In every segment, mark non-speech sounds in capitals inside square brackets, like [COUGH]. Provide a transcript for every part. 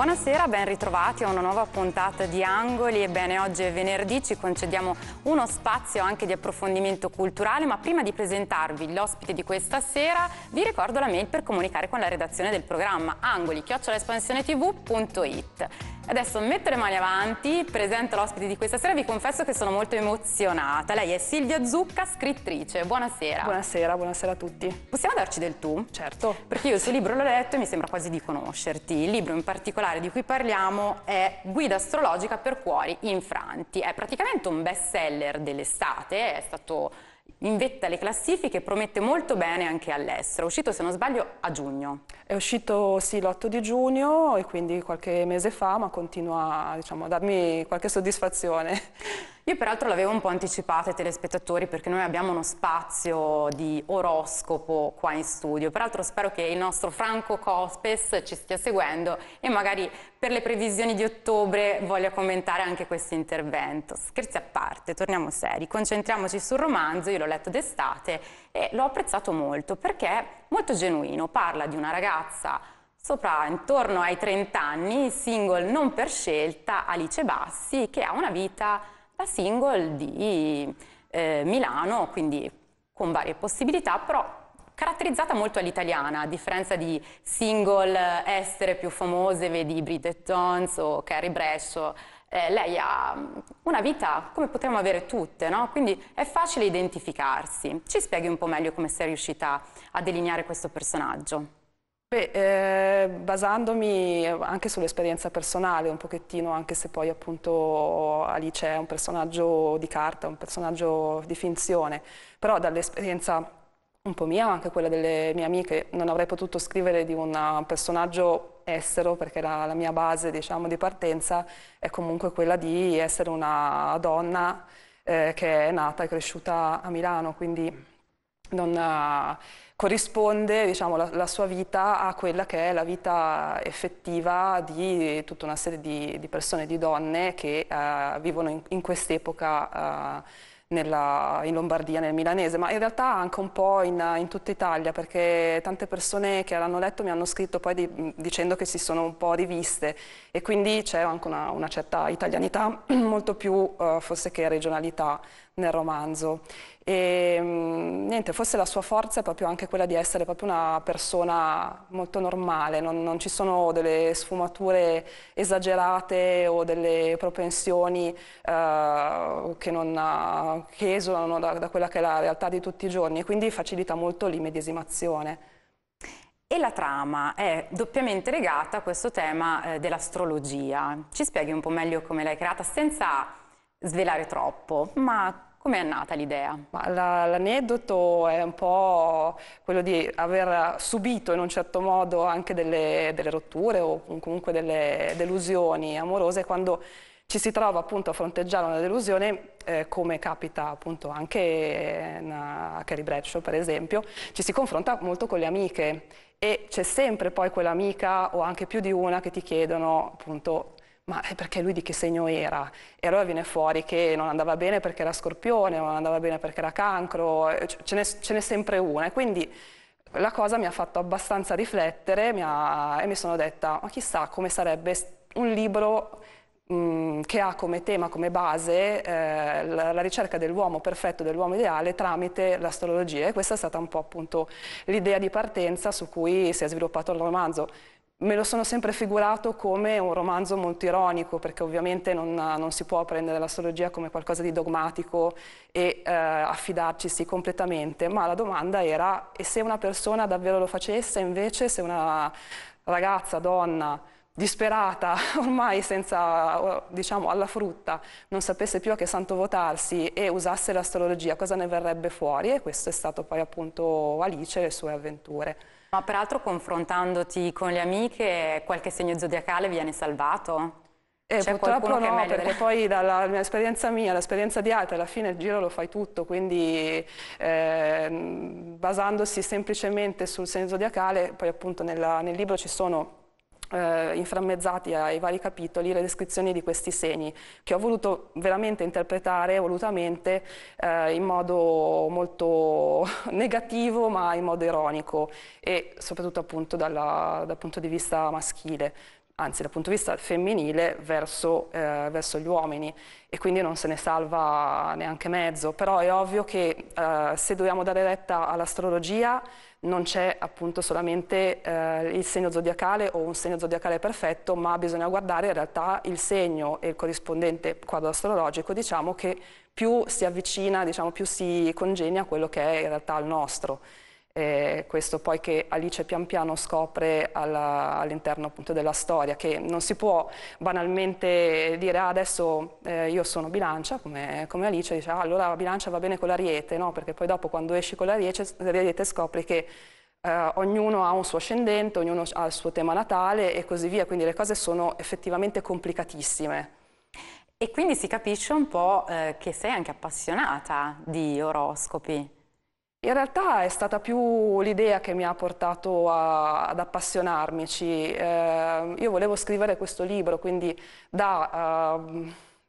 Buonasera, ben ritrovati a una nuova puntata di Angoli. Ebbene, oggi è venerdì, ci concediamo uno spazio anche di approfondimento culturale, ma prima di presentarvi l'ospite di questa sera, vi ricordo la mail per comunicare con la redazione del programma angoli-espansionetv.it. Adesso metto le mani avanti, presento l'ospite di questa sera, vi confesso che sono molto emozionata. Lei è Silvia Zucca, scrittrice. Buonasera. Buonasera, buonasera a tutti. Possiamo darci del tu? Certo. Perché io il suo libro l'ho letto e mi sembra quasi di conoscerti. Il libro in particolare particolare di cui parliamo è Guida astrologica per cuori infranti. È praticamente un best seller dell'estate, è stato in vetta alle classifiche e promette molto bene anche all'estero. È uscito, se non sbaglio, a giugno. È uscito sì l'8 di giugno e quindi qualche mese fa, ma continua diciamo, a darmi qualche soddisfazione. Io peraltro l'avevo un po' anticipata ai telespettatori perché noi abbiamo uno spazio di oroscopo qua in studio. Peraltro spero che il nostro Franco Cospes ci stia seguendo e magari per le previsioni di ottobre voglia commentare anche questo intervento. Scherzi a parte, torniamo seri, concentriamoci sul romanzo, io l'ho letto d'estate e l'ho apprezzato molto perché è molto genuino, parla di una ragazza sopra intorno ai 30 anni, single non per scelta, Alice Bassi, che ha una vita la single di eh, Milano, quindi con varie possibilità, però caratterizzata molto all'italiana, a differenza di single eh, estere più famose, vedi Bridget Jones o Carrie Brescio, eh, lei ha una vita come potremmo avere tutte, no? quindi è facile identificarsi. Ci spieghi un po' meglio come sei riuscita a delineare questo personaggio? Beh, eh, basandomi anche sull'esperienza personale un pochettino, anche se poi appunto Alice è un personaggio di carta, un personaggio di finzione, però dall'esperienza un po' mia, anche quella delle mie amiche, non avrei potuto scrivere di un personaggio estero, perché la, la mia base diciamo, di partenza è comunque quella di essere una donna eh, che è nata e cresciuta a Milano, quindi non... Eh, corrisponde diciamo, la, la, sua vita a quella che è la vita effettiva di tutta una serie di, di persone, di donne che eh, vivono in, in quest'epoca eh, in Lombardia, nel Milanese, ma in realtà anche un po' in, in tutta Italia, perché tante persone che l'hanno letto mi hanno scritto poi di, dicendo che si sono un po' riviste e quindi c'è anche una, una, certa italianità, [CLEARS THROAT] molto più eh, forse che regionalità nel romanzo. E mm, niente, forse la sua forza è proprio anche quella di essere proprio una persona molto normale, non, non ci sono delle sfumature esagerate o delle propensioni eh, che, non, che, esulano da, da quella che è la realtà di tutti i giorni e quindi facilita molto l'immedesimazione. E la trama è doppiamente legata a questo tema eh, dell'astrologia. Ci spieghi un po' meglio come l'hai creata senza svelare troppo, ma come è nata l'idea? l'aneddoto la, è un po' quello di aver subito in un certo modo anche delle, delle rotture o comunque delle delusioni amorose quando ci si trova appunto a fronteggiare una delusione eh, come capita appunto anche a Carrie Bradshaw per esempio, ci si confronta molto con le amiche e c'è sempre poi quell'amica o anche più di una che ti chiedono appunto ma è perché lui di che segno era? E allora viene fuori che non andava bene perché era scorpione, non andava bene perché era cancro, ce n'è, sempre una. E quindi la cosa mi ha fatto abbastanza riflettere mi ha, e mi sono detta, ma chissà come sarebbe un libro mhmm, che ha come tema, come base eh, la, la, ricerca dell'uomo perfetto, dell'uomo ideale tramite l'astrologia e questa è stata un po' appunto l'idea di partenza su cui si è sviluppato il romanzo Me lo sono sempre figurato come un romanzo molto ironico, perché ovviamente non, non si può prendere l'astrologia come qualcosa di dogmatico e eh, affidarcisi completamente, ma la domanda era e se una persona davvero lo facesse, invece se una ragazza, donna, disperata, [LAUGHS] ormai senza, diciamo, alla frutta, non sapesse più a che santo votarsi e usasse l'astrologia, cosa ne verrebbe fuori? E questo è stato poi appunto Alice e le sue avventure. Ma peraltro confrontandoti con le amiche qualche segno zodiacale viene salvato? Eh, purtroppo no, perché delle... poi dalla mia, esperienza l'esperienza di altri, alla fine il giro lo fai tutto, quindi eh, basandosi semplicemente sul segno zodiacale, poi appunto nella, nel libro ci sono eh, inframmezzati ai vari capitoli le descrizioni di questi segni che ho voluto veramente interpretare volutamente eh, in modo molto [LAUGHS] negativo ma in modo ironico e soprattutto appunto dalla, dal punto di vista maschile anzi dal punto di vista femminile verso, eh, verso, gli uomini e quindi non se ne salva neanche mezzo però è ovvio che eh, se dobbiamo dare retta all'astrologia non c'è appunto solamente eh, il segno zodiacale o un segno zodiacale perfetto, ma bisogna guardare in realtà il segno e il corrispondente quadro astrologico, diciamo che più si avvicina, diciamo, più si congegna a quello che è in realtà il nostro. Eh, questo poi che Alice pian piano scopre all'interno all appunto della storia, che non si può banalmente dire ah, adesso eh, io sono bilancia, come, come Alice dice ah, allora bilancia va bene con l'ariete, no? perché poi dopo quando esci con l'ariete scopri che eh, ognuno ha un suo ascendente, ognuno ha il suo tema natale e così via, quindi le cose sono effettivamente complicatissime. E quindi si capisce un po' eh, che sei anche appassionata di oroscopi. In realtà è stata più l'idea che mi ha portato a, ad appassionarmi. Eh, io volevo scrivere questo libro, quindi da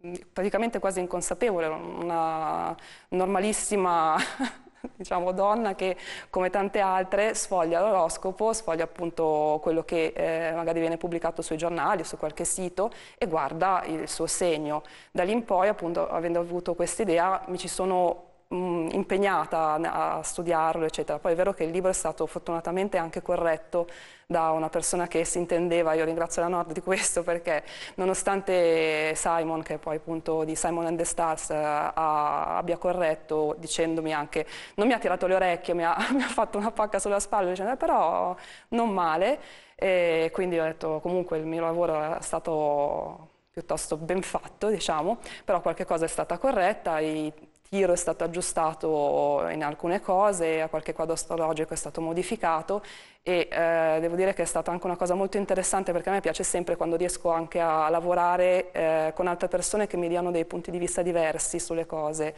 eh, praticamente quasi inconsapevole, una normalissima [LAUGHS] diciamo, donna che come tante altre sfoglia l'oroscopo, sfoglia appunto quello che eh, magari viene pubblicato sui giornali o su qualche sito e guarda il suo segno. Da lì in poi, appunto, avendo avuto questa idea, mi ci sono mh, impegnata a studiarlo, eccetera. Poi è vero che il libro è stato fortunatamente anche corretto da una persona che si intendeva, io ringrazio la Nord di questo [LAUGHS] perché nonostante Simon, che poi appunto di Simon and the Stars eh, a, abbia corretto dicendomi anche, non mi ha tirato le orecchie, mi ha, [LAUGHS] mi ha fatto una pacca sulla spalla dicendo eh, però non male e quindi ho detto comunque il mio lavoro è stato piuttosto ben fatto, diciamo, però qualche cosa è stata corretta, i Hiro è stato aggiustato in alcune cose, a qualche quadro astrologico è stato modificato e eh, devo dire che è stata anche una cosa molto interessante perché a me piace sempre quando riesco anche a lavorare eh, con altre persone che mi diano dei punti di vista diversi sulle cose.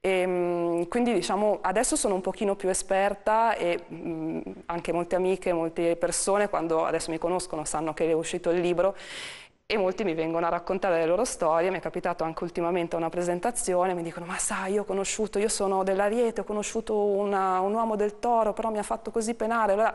E, ehm, quindi diciamo adesso sono un pochino più esperta e mh, mm, anche molte amiche, molte persone quando adesso mi conoscono sanno che è uscito il libro e molti mi vengono a raccontare le loro storie, mi è capitato anche ultimamente una presentazione, mi dicono ma sai io ho conosciuto, io sono dell'Ariete, ho conosciuto una, un uomo del Toro, però mi ha fatto così penare, allora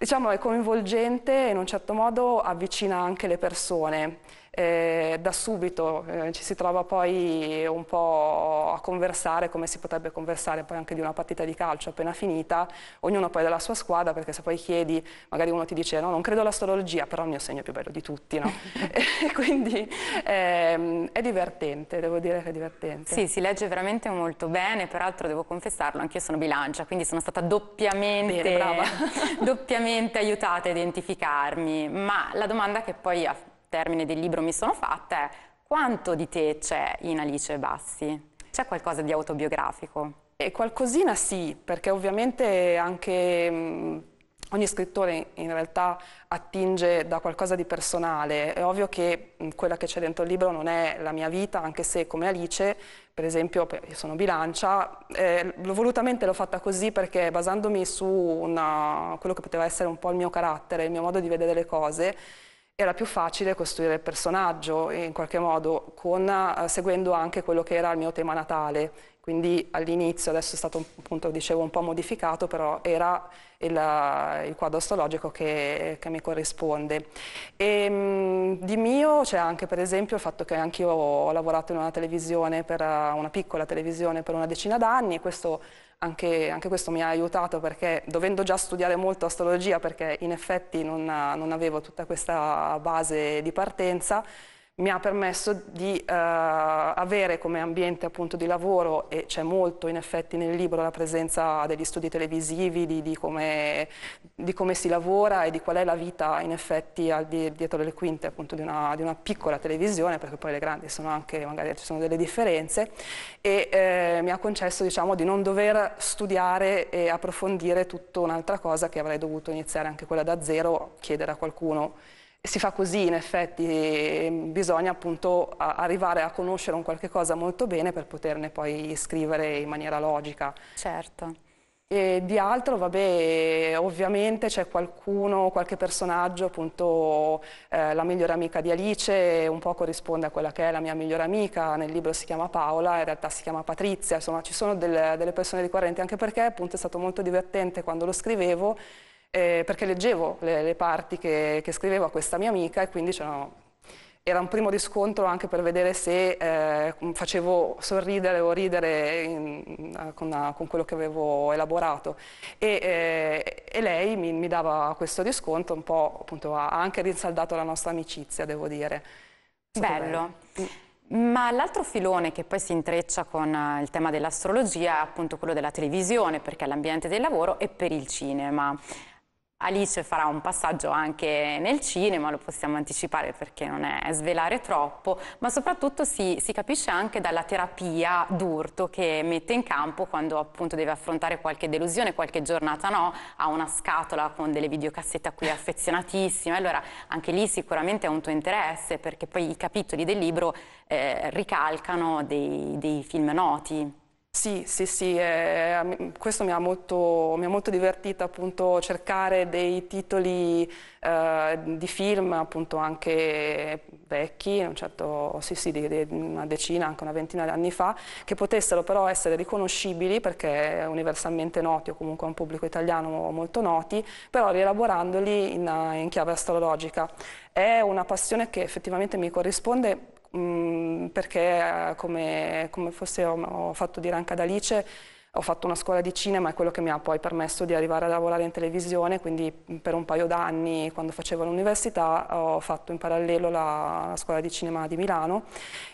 diciamo è coinvolgente e in un certo modo avvicina anche le persone eh, da subito, eh, ci si trova poi un po' a conversare come si potrebbe conversare poi anche di una partita di calcio appena finita, ognuno poi della sua squadra, perché se poi chiedi, magari uno ti dice no, non credo all'astrologia, però il mio segno è più bello di tutti, no? [LAUGHS] e quindi ehm, è divertente, devo dire che è divertente. Sì, si legge veramente molto bene, peraltro devo confessarlo, anch'io sono bilancia, quindi sono stata doppiamente, bene, [LAUGHS] doppiamente aiutata a identificarmi, ma la domanda che poi termine del libro mi sono fatta è quanto di te c'è in Alice Bassi? C'è qualcosa di autobiografico? E qualcosina sì, perché ovviamente anche... Mh, ogni scrittore in realtà attinge da qualcosa di personale. È ovvio che quella che c'è dentro il libro non è la mia vita, anche se come Alice, per esempio, io sono bilancia, eh, volutamente l'ho fatta così perché basandomi su una, quello che poteva essere un po' il mio carattere, il mio modo di vedere le cose, era più facile costruire il personaggio in qualche modo, con, eh, seguendo anche quello che era il mio tema natale quindi all'inizio, adesso è stato appunto, dicevo, un po' modificato, però era il, il quadro astrologico che, che mi corrisponde. E, ehm, di mio c'è anche per esempio il fatto che anch'io ho lavorato in una televisione, per, una piccola televisione per una decina d'anni e questo anche, anche, questo mi ha aiutato perché dovendo già studiare molto astrologia perché in effetti non, non avevo tutta questa base di partenza, mi ha permesso di eh, avere come ambiente appunto di lavoro, e c'è molto in effetti nel libro la presenza degli studi televisivi, di, di, come, di, come, si lavora e di qual è la vita in effetti al di, dietro le quinte appunto di una, di una, piccola televisione, perché poi le grandi sono anche, magari ci sono delle differenze, e eh, mi ha concesso diciamo di non dover studiare e approfondire tutta un'altra cosa che avrei dovuto iniziare anche quella da zero, chiedere a qualcuno si fa così in effetti, ehm, bisogna appunto arrivare a conoscere un qualche cosa molto bene per poterne poi scrivere in maniera logica. Certo. E di altro, vabbè, ovviamente c'è qualcuno, qualche personaggio, appunto eh, la migliore amica di Alice, un po' corrisponde a quella che è la mia migliore amica, nel libro si chiama Paola, in realtà si chiama Patrizia, insomma ci sono del, delle persone ricorrenti, anche perché appunto è stato molto divertente quando lo scrivevo eh, perché leggevo le, le parti che, che, scrivevo a questa mia amica e quindi era un primo riscontro anche per vedere se eh, facevo sorridere o ridere in, eh, con, eh, con, quello che avevo elaborato. E, eh, e lei mi, mi, dava questo riscontro, un po' appunto ha anche rinsaldato la nostra amicizia, devo dire. Bello. Mm. Ma l'altro filone che poi si intreccia con eh, il tema dell'astrologia è appunto quello della televisione, perché è l'ambiente del lavoro e per il cinema. Alice farà un passaggio anche nel cinema, lo possiamo anticipare perché non è svelare troppo, ma soprattutto si, si capisce anche dalla terapia d'urto che mette in campo quando appunto deve affrontare qualche delusione, qualche giornata no, ha una scatola con delle videocassette a cui è affezionatissima, allora anche lì sicuramente è un tuo interesse perché poi i capitoli del libro eh, ricalcano dei, dei film noti. Sì, sì, sì, eh, questo mi ha molto, molto divertito appunto cercare dei titoli eh, di film appunto anche vecchi, un certo, sì, sì, di, di una decina, anche una ventina di anni fa, che potessero però essere riconoscibili perché universalmente noti o comunque a un pubblico italiano molto noti, però rielaborandoli in, in chiave astrologica. È una passione che effettivamente mi corrisponde Mm, perché eh, come, come fosse, ho, ho, fatto dire anche ad Alice, ho fatto una scuola di cinema, è quello che mi ha poi permesso di arrivare a lavorare in televisione, quindi per un paio d'anni quando facevo l'università ho fatto in parallelo la, la, scuola di cinema di Milano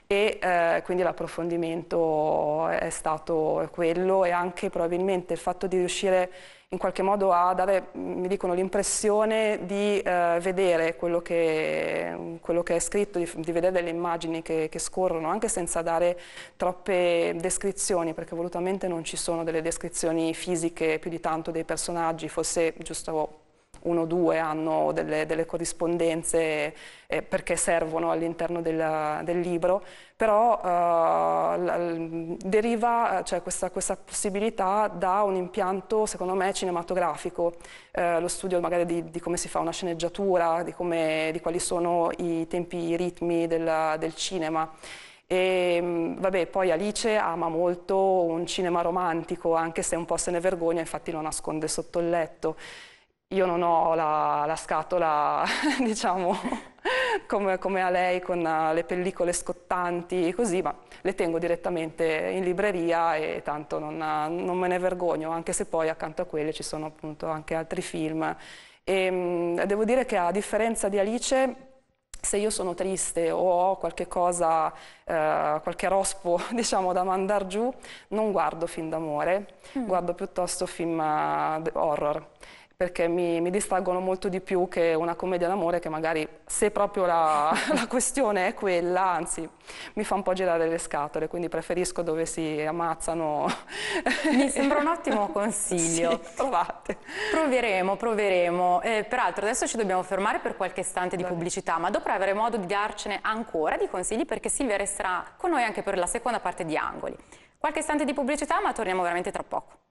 e eh, quindi l'approfondimento è stato quello e anche probabilmente il fatto di riuscire a in qualche modo a dare, mi dicono, l'impressione di eh, vedere quello che, quello che, è scritto, di, di vedere delle immagini che, che, scorrono, anche senza dare troppe descrizioni, perché volutamente non ci sono delle descrizioni fisiche più di tanto dei personaggi, forse giusto uno o due hanno delle, delle corrispondenze eh, perché servono all'interno del, del, libro, però eh, deriva cioè, questa, questa, possibilità da un impianto, secondo me, cinematografico, eh, lo studio magari di, di, come si fa una sceneggiatura, di, come, di quali sono i tempi, i ritmi del, del cinema. E ehm, vabbè, poi Alice ama molto un cinema romantico, anche se un po' se ne vergogna, infatti lo nasconde sotto il letto io non ho la, la scatola, [LAUGHS] diciamo, [LAUGHS] come, come, a lei con eh, le pellicole scottanti e così, ma le tengo direttamente in libreria e tanto non, non me ne vergogno, anche se poi accanto a quelle ci sono appunto anche altri film. E, ehm, mh, devo dire che a differenza di Alice, se io sono triste o ho qualche cosa, eh, qualche rospo [LAUGHS] diciamo, da mandar giù, non guardo film d'amore, mm. guardo piuttosto film uh, horror perché mi, mi distraggono molto di più che una commedia d'amore che magari se proprio la, [LAUGHS] la, questione è quella, anzi mi fa un po' girare le scatole, quindi preferisco dove si ammazzano. [LAUGHS] Mi sembra un ottimo [LAUGHS] consiglio. Sì, provate. Proveremo, proveremo. Eh, peraltro adesso ci dobbiamo fermare per qualche istante di pubblicità, ma dopo avremo modo di darcene ancora di consigli perché Silvia resterà con noi anche per la seconda parte di Angoli. Qualche istante di pubblicità, ma torniamo veramente tra poco.